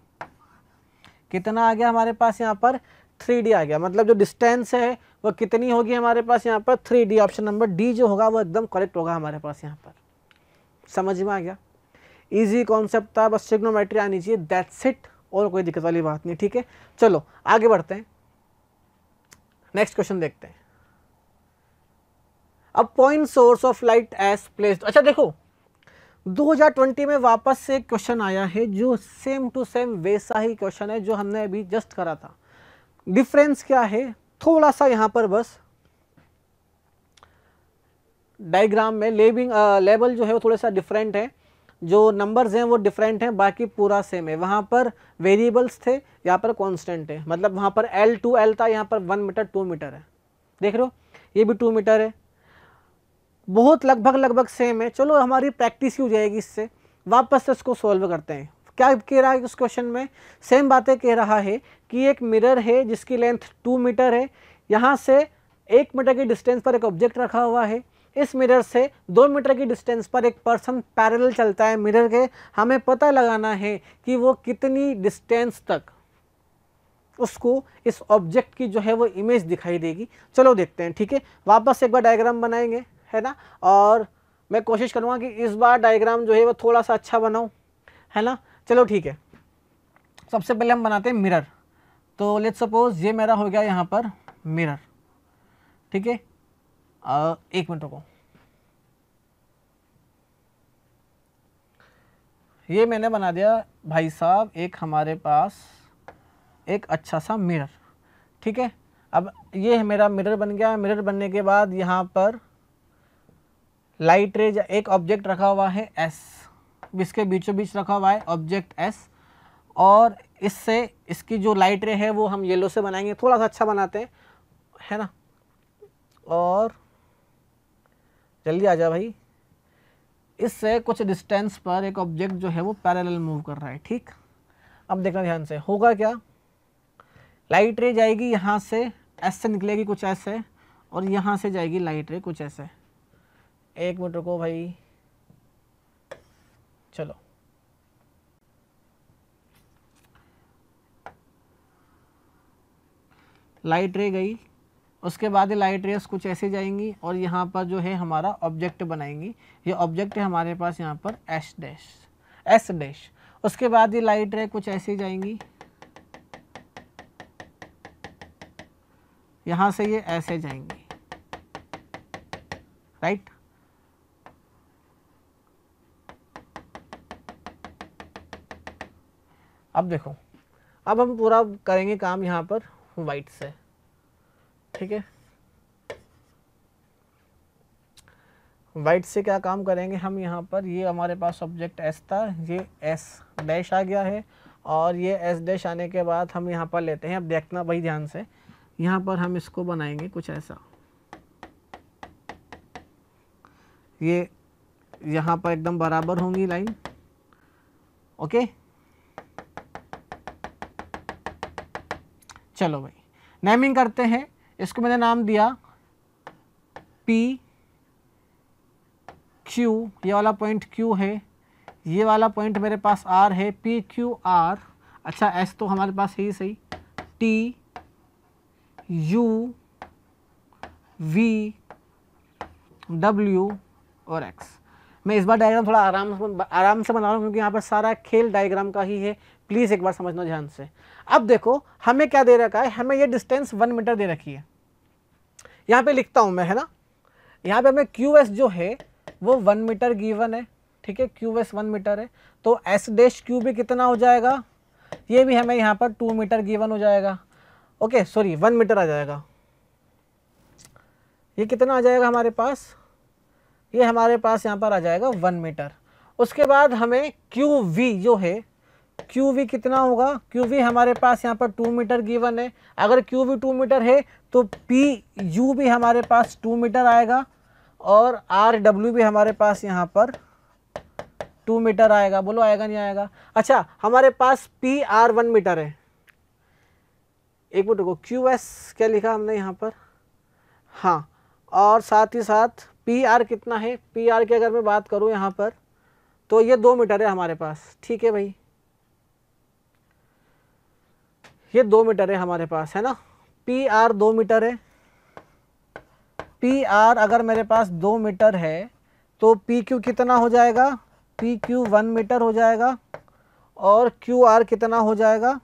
कितना आ गया हमारे पास यहाँ पर थ्री डी आ गया मतलब जो डिस्टेंस है वो कितनी होगी हमारे पास यहाँ पर three D option number D जो होगा वो एकदम करेक्ट होगा हमारे पास यहाँ पर समझ में आ गया इजी कॉन्सेप्ट था बस सिग्नोमेट्री आनी चाहिए दैट्स इट और कोई दिक्कत वाली बात नहीं ठीक है चलो आगे बढ़ते हैं नेक्स्ट क्वेश्चन देखते हैं अब point source of light S placed अच्छा देखो 2020 में वापस से क्वेश्चन आया है जो सेम टू सेम वैसा ही क्वेश्चन है जो हमने अभी जस्ट करा था डिफरेंस क्या है थोड़ा सा यहां पर बस डायग्राम में लेबिंग लेवल जो है वो थोड़ा सा डिफरेंट है जो नंबर्स हैं वो डिफरेंट हैं बाकी पूरा सेम है वहाँ पर वेरिएबल्स थे यहाँ पर कांस्टेंट है मतलब वहाँ पर एल टू एल था यहाँ पर वन मीटर टू मीटर है देख रहे हो ये भी टू मीटर है बहुत लगभग लगभग सेम है चलो हमारी प्रैक्टिस ही हो जाएगी इससे वापस से उसको सॉल्व करते हैं क्या कह रहा है उस क्वेश्चन में सेम बातें कह रहा है कि एक मिरर है जिसकी लेंथ टू मीटर है यहाँ से एक मीटर की डिस्टेंस पर एक ऑब्जेक्ट रखा हुआ है इस मिरर से दो मीटर की डिस्टेंस पर एक पर्सन पैरेलल चलता है मिरर के हमें पता लगाना है कि वो कितनी डिस्टेंस तक उसको इस ऑब्जेक्ट की जो है वो इमेज दिखाई देगी चलो देखते हैं ठीक है वापस एक बार डायग्राम बनाएंगे है ना और मैं कोशिश करूँगा कि इस बार डायग्राम जो है वो थोड़ा सा अच्छा बनाऊँ है ना चलो ठीक है सबसे पहले हम बनाते हैं मिरर तो लेट सपोज ये मेरा हो गया यहाँ पर मिरर ठीक है एक मिनट रुको ये मैंने बना दिया भाई साहब एक हमारे पास एक अच्छा सा मिरर ठीक है अब ये है मेरा मिरर बन गया मिरर बनने के बाद यहाँ पर लाइट रेज एक ऑब्जेक्ट रखा हुआ है एस इसके बीचों बीच रखा हुआ है ऑब्जेक्ट एस और इससे इसकी जो लाइट रे है वो हम येलो से बनाएंगे थोड़ा सा अच्छा बनाते हैं है ना और जल्दी आ जा भाई इससे कुछ डिस्टेंस पर एक ऑब्जेक्ट जो है वो पैरेलल मूव कर रहा है ठीक अब देखना ध्यान से होगा क्या लाइट रे जाएगी यहाँ से ऐसे निकलेगी कुछ ऐसे और यहाँ से जाएगी लाइट रे कुछ ऐसे एक मिनट रुको भाई चलो लाइट रे गई उसके बाद ये लाइट रेस कुछ ऐसे जाएंगी और यहाँ पर जो है हमारा ऑब्जेक्ट बनाएंगी ये ऑब्जेक्ट है हमारे पास यहाँ पर एस डैश एस डैश उसके बाद ये लाइट रे कुछ ऐसे जाएंगी यहाँ से ये ऐसे जाएंगी राइट अब देखो अब हम पूरा करेंगे काम यहाँ पर वाइट से ठीक है वाइट से क्या काम करेंगे हम यहाँ पर ये हमारे पास ऑब्जेक्ट एस था ये एस डैश आ गया है और ये एस डैश आने के बाद हम यहाँ पर लेते हैं अब देखना भाई ध्यान से यहाँ पर हम इसको बनाएंगे कुछ ऐसा ये यहाँ पर एकदम बराबर होंगी लाइन ओके चलो भाई नेमिंग करते हैं इसको मैंने नाम दिया पी क्यू ये वाला पॉइंट क्यू है ये वाला पॉइंट मेरे पास आर है पी क्यू आर अच्छा एस तो हमारे पास है ही सही टी यू वी डब्ल्यू और एक्स मैं इस बार डायग्राम थोड़ा आराम से आराम से बना रहा हूँ क्योंकि यहाँ पर सारा खेल डायग्राम का ही है प्लीज़ एक बार समझना ध्यान से अब देखो हमें क्या दे रखा है हमें ये डिस्टेंस वन मीटर दे रखी है यहाँ पे लिखता हूँ मैं है ना यहाँ पे हमें क्यू एस जो है वो वन मीटर गिवन है ठीक है क्यू एस वन मीटर है तो एस डैश क्यू भी कितना हो जाएगा ये भी हमें यहाँ पर टू मीटर गिवन हो जाएगा ओके सॉरी वन मीटर आ जाएगा ये कितना आ जाएगा हमारे पास ये हमारे पास यहाँ पर आ जाएगा वन मीटर उसके बाद हमें क्यू वी जो है क्यू वी कितना होगा क्यू वी हमारे पास यहाँ पर टू मीटर गिवन है अगर क्यू वी टू मीटर है तो पी यू भी हमारे पास टू मीटर आएगा और आर डब्ल्यू भी हमारे पास यहाँ पर टू मीटर आएगा बोलो आएगा नहीं आएगा अच्छा हमारे पास पी आर वन मीटर है एक मिनट रुको क्यू एस क्या लिखा हमने यहाँ पर हाँ और साथ ही साथ पी आर कितना है पी आर की अगर मैं बात करूँ यहाँ पर तो ये दो मीटर है हमारे पास ठीक है भाई ये दो मीटर है हमारे पास है ना पी आर दो मीटर है पी आर अगर मेरे पास दो मीटर है तो पी क्यू कितना हो जाएगा पी क्यू वन मीटर हो जाएगा और क्यू आर कितना हो जाएगा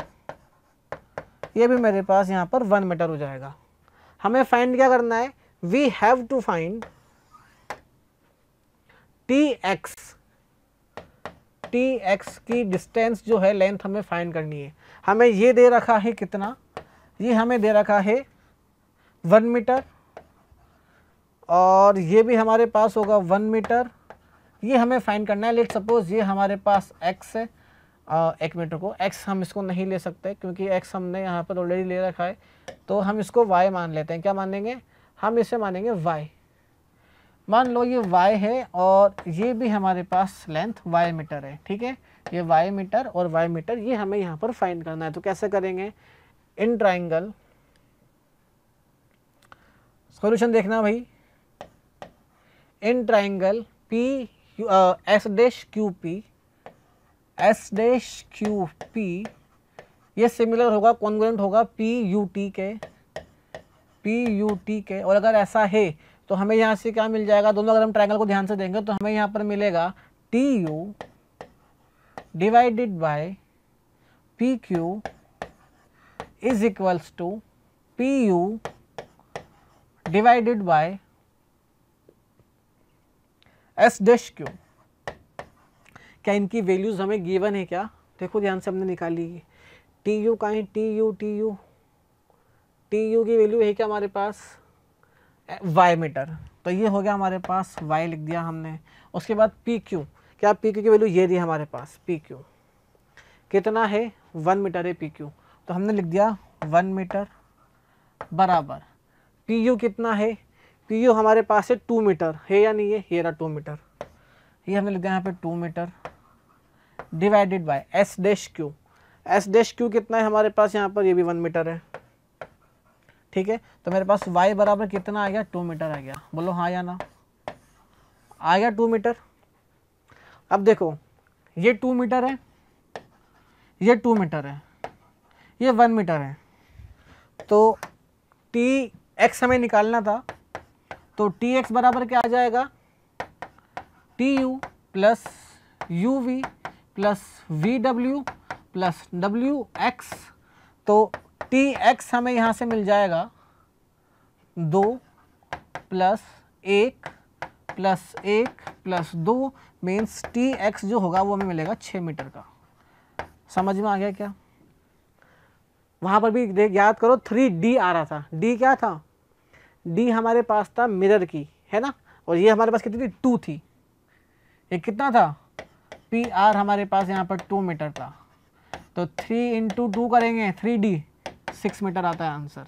ये भी मेरे पास यहाँ पर वन मीटर हो जाएगा हमें फाइंड क्या करना है we have to find T X T X की डिस्टेंस जो है लेंथ हमें फाइंड करनी है हमें ये दे रखा है कितना ये हमें दे रखा है वन मीटर और ये भी हमारे पास होगा वन मीटर ये हमें फाइन करना है लेट सपोज ये हमारे पास एक्स है आ, एक मीटर को एक्स हम इसको नहीं ले सकते क्योंकि एक्स हमने यहाँ पर ऑलरेडी ले रखा है तो हम इसको वाई मान लेते हैं क्या मानेंगे हम इसे मानेंगे वाई मान लो ये वाई है और ये भी हमारे पास लेंथ वाई मीटर है ठीक है ये वाई मीटर और वाई मीटर ये हमें यहाँ पर फाइंड करना है तो कैसे करेंगे इन ट्राइंगल सॉल्यूशन देखना भाई in triangle P S dash Q P S dash Q P ये सिमिलर होगा कॉन्ग्रेंट होगा P U T K P U T K और अगर ऐसा है तो हमें यहाँ से क्या मिल जाएगा दोनों अगर हम ट्राइंगल को ध्यान से देंगे तो हमें यहाँ पर मिलेगा T U divided by PQ is equals to PU divided by S dash Q. क्या इनकी वैल्यूज हमें गिवन है क्या देखो ध्यान से हमने निकाली है टी यू का है T U T U T U की वैल्यू है क्या हमारे पास वाई मीटर तो ये हो गया हमारे पास वाई लिख दिया हमने उसके बाद पी क्यू क्या पी क्यू की वैल्यू ये दी हमारे पास पी क्यू कितना है वन मीटर है पी क्यू तो हमने लिख दिया वन मीटर बराबर पी यू कितना है पी यू हमारे पास है टू मीटर है या नहीं है ये रहा टू मीटर ये हमने लिख दिया यहाँ पे two metre divided by S dash Q S dash Q कितना है हमारे पास यहाँ पर ये भी वन मीटर है ठीक है तो मेरे पास वाई बराबर कितना आ गया टू मीटर आ गया बोलो हाँ या ना आ गया टू मीटर अब देखो ये टू मीटर है ये टू मीटर है ये वन मीटर है तो टी एक्स हमें निकालना था तो टी एक्स बराबर क्या आ जाएगा T U plus U V plus V W plus W X तो टी एक्स हमें यहाँ से मिल जाएगा दो प्लस एक प्लस एक प्लस दो मीन्स टी एक्स जो होगा वो हमें मिलेगा छः मीटर का समझ में आ गया क्या वहाँ पर भी देख याद करो थ्री डी आ रहा था डी क्या था डी हमारे पास था मिरर की है ना और ये हमारे पास कितनी थी टू थी ये कितना था पी आर हमारे पास यहाँ पर टू मीटर था तो थ्री इंटू टू करेंगे थ्री डी सिक्स मीटर आता है आंसर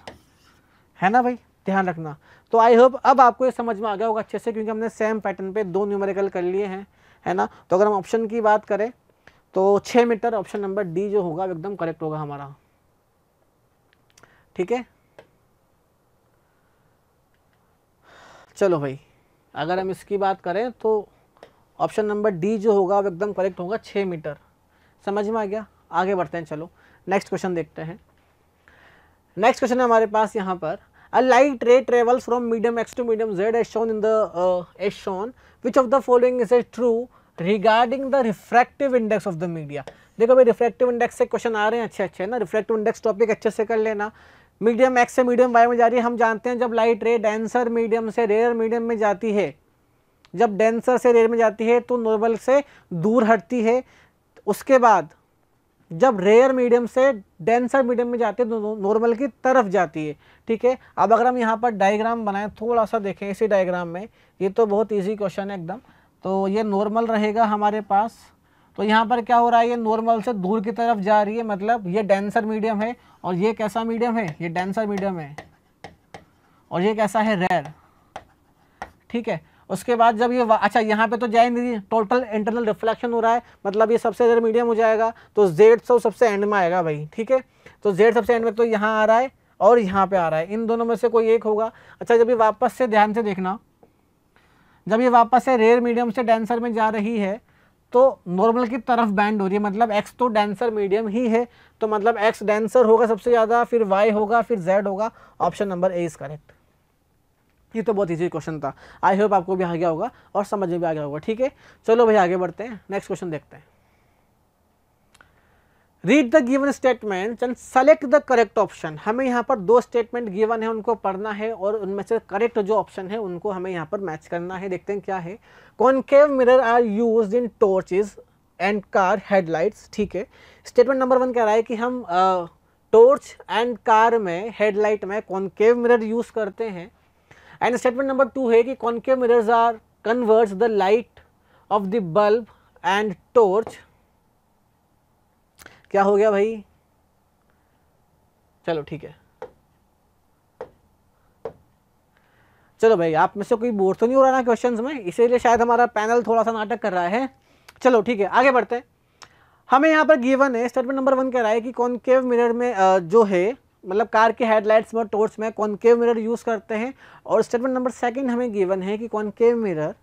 है ना भाई ध्यान रखना तो आई होप अब आपको ये समझ में आ गया होगा अच्छे से क्योंकि हमने सेम पैटर्न पे दो न्यूमेरिकल कर लिए हैं है ना तो अगर हम ऑप्शन की बात करें तो छः मीटर ऑप्शन नंबर डी जो होगा एकदम करेक्ट होगा हमारा ठीक है चलो भाई अगर हम इसकी बात करें तो ऑप्शन नंबर डी जो होगा वो एकदम करेक्ट होगा छः मीटर समझ में आ गया आगे बढ़ते हैं चलो नेक्स्ट क्वेश्चन देखते हैं नेक्स्ट क्वेश्चन है हमारे पास यहाँ पर a light ray travels from medium x to medium z as shown in the uh, as shown which of the following is true regarding the refractive index of the media देखो भाई refractive index से question आ रहे हैं अच्छे अच्छे ना refractive index topic अच्छे से कर लेना medium x से medium y में जा रही है हम जानते हैं जब light ray denser medium से rare medium में जाती है जब डेंसर से रेयर में जाती है तो नॉर्मल से दूर हटती है उसके बाद जब रेयर मीडियम से डेंसर मीडियम में जाती है तो नॉर्मल की तरफ जाती है ठीक है अब अगर हम यहाँ पर डायग्राम बनाएं थोड़ा सा देखें इसी डायग्राम में ये तो बहुत इजी क्वेश्चन है एकदम तो ये नॉर्मल रहेगा हमारे पास तो यहाँ पर क्या हो रहा है ये नॉर्मल से दूर की तरफ जा रही है मतलब ये डेंसर मीडियम है और ये कैसा मीडियम है ये डेंसर मीडियम है और ये कैसा है रेयर ठीक है उसके बाद जब ये अच्छा यहाँ पे तो जाए टोटल इंटरनल रिफ्लेक्शन हो रहा है मतलब ये सबसे ज़्यादा मीडियम हो जाएगा तो जेड सौ सबसे एंड में आएगा भाई ठीक है तो जेड सबसे एंड में तो यहाँ आ रहा है और यहाँ पे आ रहा है इन दोनों में से कोई एक होगा अच्छा जब ये वापस से ध्यान से देखना जब ये वापस से रेयर मीडियम से डेंसर में जा रही है तो नॉर्मल की तरफ बैंड हो रही है मतलब एक्स तो डेंसर मीडियम ही है तो मतलब एक्स डेंसर होगा सबसे ज़्यादा फिर वाई होगा फिर जेड होगा option number A is correct ये तो बहुत ईजी क्वेश्चन था आई होप आपको भी आ गया होगा और समझ में भी आ गया होगा ठीक है चलो भाई आगे बढ़ते हैं नेक्स्ट क्वेश्चन देखते हैं read the given statement and select the correct option हमें यहाँ पर दो स्टेटमेंट गिवन है उनको पढ़ना है और उनमें से करेक्ट जो ऑप्शन है उनको हमें यहाँ पर मैच करना है देखते हैं क्या है concave mirror are use in torches and car headlights ठीक है स्टेटमेंट नंबर वन कह रहा है कि हम टोर्च एंड कार में हेडलाइट में कॉनकेव मिरर यूज़ करते हैं एंड स्टेटमेंट नंबर टू है कि concave mirrors are converts the light of the bulb and torch क्या हो गया भाई चलो ठीक है चलो भाई आप में से कोई बोर तो नहीं हो रहा ना क्वेश्चंस में इसीलिए शायद हमारा पैनल थोड़ा सा नाटक कर रहा है चलो ठीक है आगे बढ़ते हैं हमें यहाँ पर गिवन है स्टेटमेंट नंबर वन कह रहा है कि कॉनकेव मिरर में जो है मतलब कार के हेडलाइट्स में टोर्च में कॉन्केव मिरर यूज़ करते हैं और स्टेटमेंट नंबर सेकंड हमें गिवन है कि कॉन्केव मिरर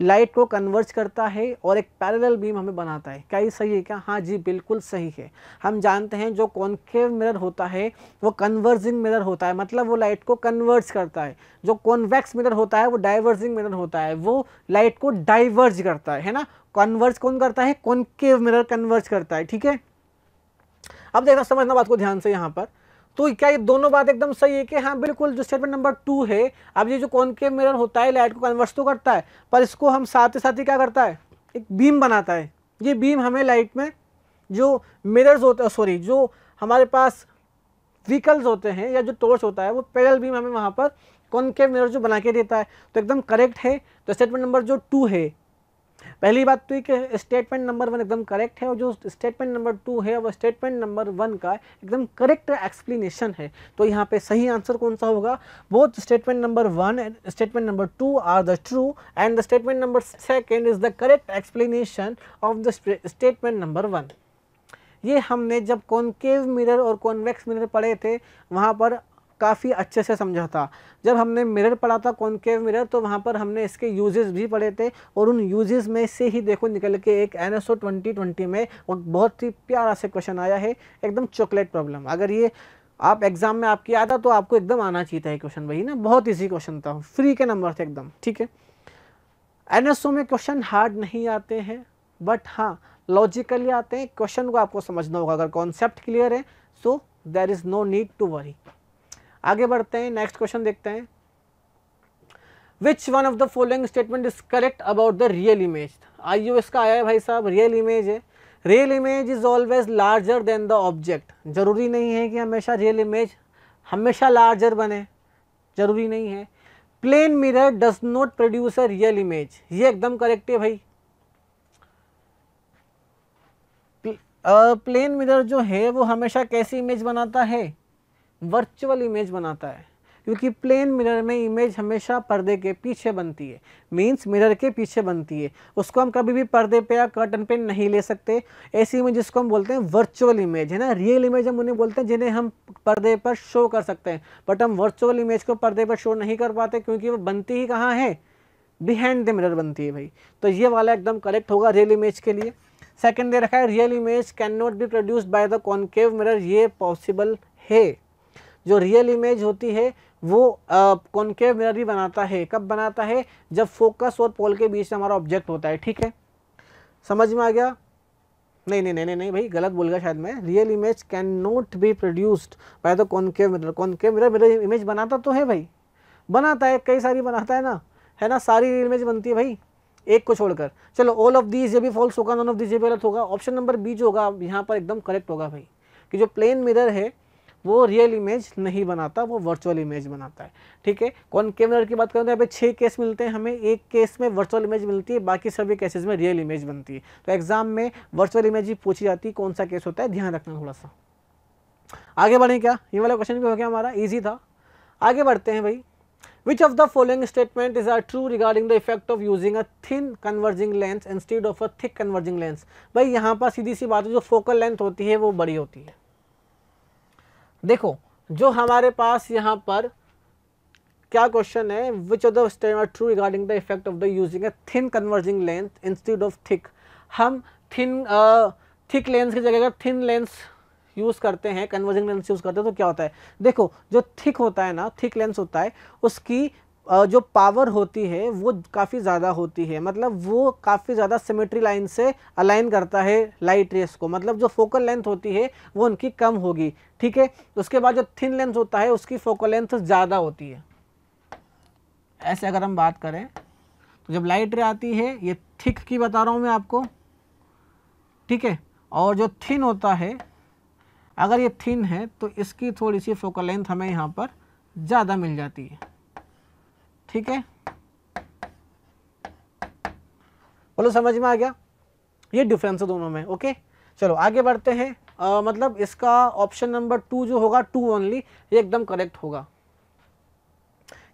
लाइट को कन्वर्ज करता है और एक पैरेलल बीम हमें बनाता है क्या ये सही है क्या हाँ जी बिल्कुल सही है हम जानते हैं जो कॉन्केव मिरर होता है वो कन्वर्जिंग मिरर होता है मतलब वो लाइट को कन्वर्ज करता है जो कॉन्वेक्स मिरर होता है वो डाइवर्जिंग मिरर होता है वो लाइट को डाइवर्ज करता है है ना कन्वर्ज कौन करता है कॉन्केव मिरर कन्वर्ज करता है ठीक है अब देखना समझना बात को ध्यान से यहाँ पर तो क्या ये दोनों बात एकदम सही है कि हाँ बिल्कुल जो स्टेटमेंट नंबर टू है अब ये जो के मिरर होता है लाइट को कन्वर्स तो करता है पर इसको हम साथ ही साथ ही क्या करता है एक बीम बनाता है ये बीम हमें लाइट में जो मिरर्स होते हैं सॉरी जो हमारे पास व्हीकल्स होते हैं या जो टोर्च होता है वो पैरल बीम हमें वहाँ पर कॉनकेव मिरर जो बना के देता है तो एकदम करेक्ट है तो स्टेटमेंट नंबर जो टू है पहली बात तो कि स्टेटमेंट नंबर वन एकदम करेक्ट है और जो स्टेटमेंट नंबर टू है वो स्टेटमेंट नंबर वन का एकदम करेक्ट एक्सप्लेनेशन है तो यहाँ पे सही आंसर कौन सा होगा both statement number one and statement number two are the true and the statement number second is the correct explanation of the statement number one ये हमने जब कॉनकेव मिरर और कॉन्वेक्स मिरर पढ़े थे वहाँ पर काफ़ी अच्छे से समझा था जब हमने मिरर पढ़ा था कॉन्केव मिरर तो वहाँ पर हमने इसके यूजेस भी पढ़े थे और उन यूजेस में से ही देखो निकल के एक एन एस में और बहुत ही प्यारा से क्वेश्चन आया है एकदम चॉकलेट प्रॉब्लम अगर ये आप एग्ज़ाम में आपकी आता तो आपको एकदम आना चाहिए था क्वेश्चन वही ना बहुत ईजी क्वेश्चन था फ्री के नंबर थे एकदम ठीक है एन में क्वेश्चन हार्ड नहीं आते हैं बट हाँ लॉजिकली आते हैं क्वेश्चन को आपको समझना होगा अगर कॉन्सेप्ट क्लियर है so there is no need to worry आगे बढ़ते हैं नेक्स्ट क्वेश्चन देखते हैं which one of the following statement is correct about the real image I U इसका आया है भाई साहब रियल इमेज है real image is always larger than the object जरूरी नहीं है कि हमेशा रियल इमेज हमेशा लार्जर बने जरूरी नहीं है plane mirror does not produce a real image ये एकदम करेक्ट है भाई प्लेन मिरर जो है वो हमेशा कैसी इमेज बनाता है वर्चुअल इमेज बनाता है क्योंकि प्लेन मिरर में इमेज हमेशा पर्दे के पीछे बनती है मींस मिरर के पीछे बनती है उसको हम कभी भी पर्दे पे या कर्टन पे नहीं ले सकते ऐसी इमेज जिसको हम बोलते हैं वर्चुअल इमेज है ना रियल इमेज हम उन्हें बोलते हैं जिन्हें हम पर्दे पर शो कर सकते हैं बट हम वर्चुअल इमेज को पर्दे पर शो नहीं कर पाते क्योंकि वो बनती ही कहाँ है बिहेंड द मिरर बनती है भाई तो ये वाला एकदम करेक्ट होगा रियल इमेज के लिए सेकेंड दे रखा है real image can not be produced by the concave mirror ये पॉसिबल है जो रियल इमेज होती है वो कॉन्केव मिरर भी बनाता है कब बनाता है जब फोकस और पोल के बीच में हमारा ऑब्जेक्ट होता है ठीक है समझ में आ गया नहीं नहीं नहीं नहीं नहीं भाई गलत बोल गया शायद मैं real image can not be produced by the concave mirror concave mirror mirror image बनाता तो है भाई बनाता है कई सारी बनाता है ना है ना सारी रियल इमेज बनती है भाई एक को छोड़कर चलो ऑल ऑफ दीज ये भी फॉल्स होगा नॉन ऑफ दीज ये भी गलत होगा ऑप्शन नंबर बी जो होगा यहाँ पर एकदम करेक्ट होगा भाई कि जो प्लेन मिरर है वो रियल इमेज नहीं बनाता वो वर्चुअल इमेज बनाता है ठीक है कॉनकेव मिरर की बात करें तो यहाँ पे छः केस मिलते हैं हमें एक केस में वर्चुअल इमेज मिलती है बाकी सभी केसेज में रियल इमेज बनती है तो एग्जाम में वर्चुअल इमेज ही पूछी जाती है कौन सा केस होता है ध्यान रखना थोड़ा सा आगे बढ़ें क्या ये वाला क्वेश्चन भी हो गया हमारा ईजी था आगे बढ़ते हैं भाई which of the following statement is are true regarding the effect of using a thin converging lens instead of a thick converging lens भाई यहाँ पर सीधी सी बात है जो फोकल लेंथ होती है वो बड़ी होती है देखो जो हमारे पास यहाँ पर क्या क्वेश्चन है which of the stem are true regarding the effect of the using a thin converging length instead of thick हम थिन थिक लेंस की जगह अगर थिन लेंस यूज़ करते हैं कन्वर्जिंग लेंस यूज़ करते हैं तो क्या होता है देखो जो थिक होता है ना थिक लेंस होता है उसकी जो पावर होती है वो काफ़ी ज़्यादा होती है मतलब वो काफ़ी ज़्यादा सिमेट्री लाइन से अलाइन करता है लाइट रेस को मतलब जो फोकल लेंथ होती है वो उनकी कम होगी ठीक है उसके बाद जो थिन लेंथ होता है उसकी फोकल लेंथ ज़्यादा होती है ऐसे अगर हम बात करें तो जब लाइट रे आती है ये थिक की बता रहा हूँ मैं आपको ठीक है और जो थिन होता है अगर ये थिन है तो इसकी थोड़ी सी फोकल लेंथ हमें यहाँ पर ज़्यादा मिल जाती है ठीक है बोलो समझ में आ गया ये डिफरेंस है दोनों में ओके चलो आगे बढ़ते हैं आ, मतलब इसका ऑप्शन नंबर टू जो होगा टू ओनली ये एकदम करेक्ट होगा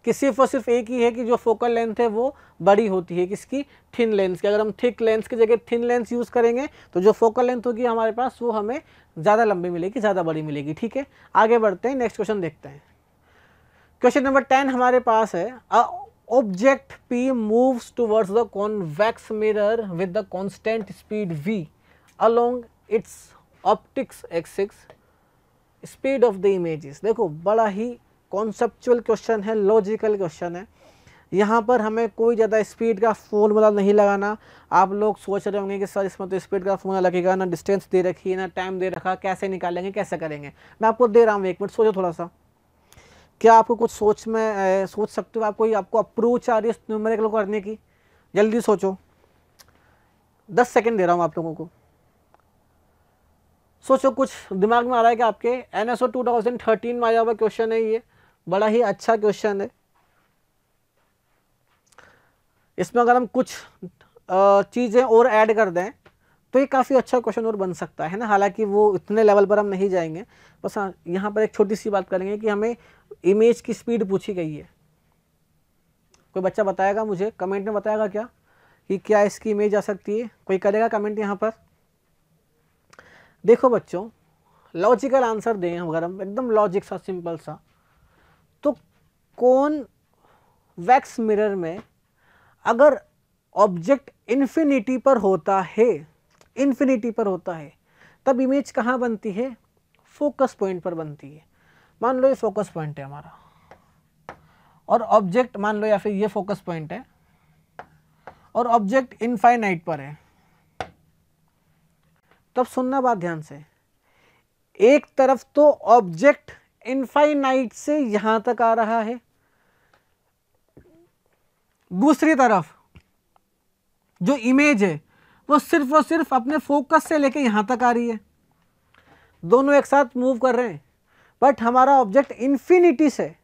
कि सिर्फ और सिर्फ एक ही है कि जो फोकल लेंथ है वो बड़ी होती है किसकी थिन लेंस की अगर हम थिक लेंस की जगह थिन लेंस यूज़ करेंगे तो जो फोकल लेंथ होगी हमारे पास वो हमें ज़्यादा लंबी मिलेगी ज़्यादा बड़ी मिलेगी ठीक है आगे बढ़ते हैं नेक्स्ट क्वेश्चन देखते हैं क्वेश्चन नंबर टेन हमारे पास है object P moves towards the convex mirror with the constant speed V along its optics axis speed of the images देखो बड़ा ही कॉन्सेप्चुअल क्वेश्चन है लॉजिकल क्वेश्चन है यहाँ पर हमें कोई ज़्यादा स्पीड का फॉर्मूला नहीं लगाना आप लोग सोच रहे होंगे कि सर इसमें तो स्पीड का फॉर्मूला लगेगा ना डिस्टेंस दे रखी है ना टाइम दे रखा कैसे निकालेंगे कैसे करेंगे मैं आपको दे रहा हूँ एक मिनट सोचो थोड़ा सा क्या आपको कुछ सोच में सोच सकते हो आप कोई आपको अप्रोच आ रही है इस न्यूमेरिकल को करने की जल्दी सोचो दस सेकेंड दे रहा हूँ आप लोगों को सोचो कुछ दिमाग में आ रहा है कि आपके N S O two thousand thirteen में आया हुआ क्वेश्चन है ये बड़ा ही अच्छा क्वेश्चन है इसमें अगर हम कुछ चीज़ें और ऐड कर दें तो ये काफ़ी अच्छा क्वेश्चन और बन सकता है ना हालांकि वो इतने लेवल पर हम नहीं जाएंगे बस हाँ, यहाँ पर एक छोटी सी बात करेंगे कि हमें इमेज की स्पीड पूछी गई है कोई बच्चा बताएगा मुझे कमेंट में बताएगा क्या कि क्या इसकी इमेज आ सकती है कोई करेगा कमेंट यहाँ पर देखो बच्चों लॉजिकल आंसर दें अगर हम एकदम लॉजिक सा सिंपल सा तो कौन वैक्स मिरर में अगर ऑब्जेक्ट इन्फिनिटी पर होता है इन्फिनिटी पर होता है तब इमेज कहाँ बनती है फोकस पॉइंट पर बनती है मान लो ये फोकस पॉइंट है हमारा और ऑब्जेक्ट मान लो या फिर ये फोकस पॉइंट है और ऑब्जेक्ट इनफाइनाइट पर है तब सुनना बात ध्यान से एक तरफ तो ऑब्जेक्ट इनफाइनाइट से यहां तक आ रहा है दूसरी तरफ जो इमेज है वो सिर्फ और सिर्फ अपने फोकस से लेके यहाँ तक आ रही है दोनों एक साथ मूव कर रहे हैं बट हमारा ऑब्जेक्ट इन्फिनिटी से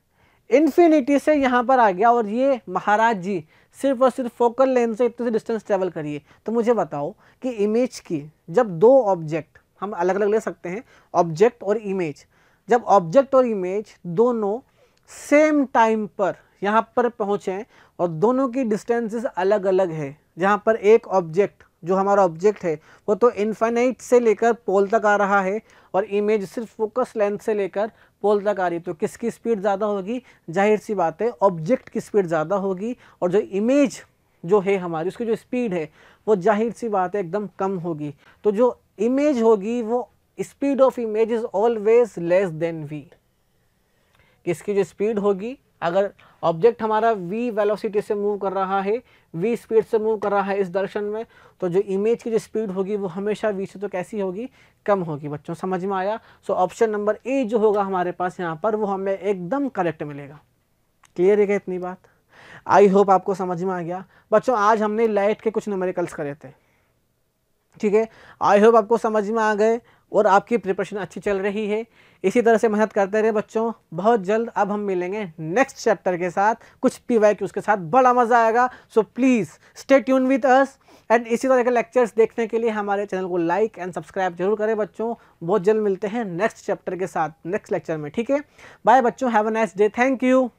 इन्फिनिटी से यहाँ पर आ गया और ये महाराज जी सिर्फ और सिर्फ फोकल लेंथ से इतने से डिस्टेंस ट्रेवल करिए तो मुझे बताओ कि इमेज की जब दो ऑब्जेक्ट हम अलग अलग ले सकते हैं ऑब्जेक्ट और इमेज जब ऑब्जेक्ट और इमेज दोनों सेम टाइम पर यहाँ पर पहुँचें और दोनों की डिस्टेंसेस अलग अलग है जहाँ पर एक ऑब्जेक्ट जो हमारा ऑब्जेक्ट है वो तो इन्फाइनाइट से लेकर पोल तक आ रहा है और इमेज सिर्फ फोकस लेंथ से लेकर पोल तक आ रही है तो किसकी स्पीड ज़्यादा होगी जाहिर सी बात है ऑब्जेक्ट की स्पीड ज़्यादा होगी और जो इमेज जो है हमारी उसकी जो स्पीड है वो जाहिर सी बात है एकदम कम होगी तो जो इमेज होगी वो speed of image is always less than V किसकी जो स्पीड होगी अगर ऑब्जेक्ट हमारा v वेलोसिटी से मूव कर रहा है v स्पीड से मूव कर रहा है इस दर्शन में तो जो इमेज की जो स्पीड होगी वो हमेशा v से तो कैसी होगी कम होगी बच्चों समझ में आया सो ऑप्शन नंबर ए जो होगा हमारे पास यहाँ पर वो हमें एकदम करेक्ट मिलेगा क्लियर है क्या इतनी बात आई होप आपको समझ में आ गया बच्चों आज हमने लाइट के कुछ नंबरिकल्स करे थे ठीक है आई होप आपको समझ में आ गए और आपकी प्रिपरेशन अच्छी चल रही है इसी तरह से मेहनत करते रहे बच्चों बहुत जल्द अब हम मिलेंगे नेक्स्ट चैप्टर के साथ कुछ पी वाई उसके साथ बड़ा मज़ा आएगा so please stay tune with us and इसी तरह के लेक्चर्स देखने के लिए हमारे चैनल को लाइक एंड सब्सक्राइब जरूर करें बच्चों बहुत जल्द मिलते हैं नेक्स्ट चैप्टर के साथ नेक्स्ट लेक्चर में ठीक है बाय बच्चों have a nice day thank you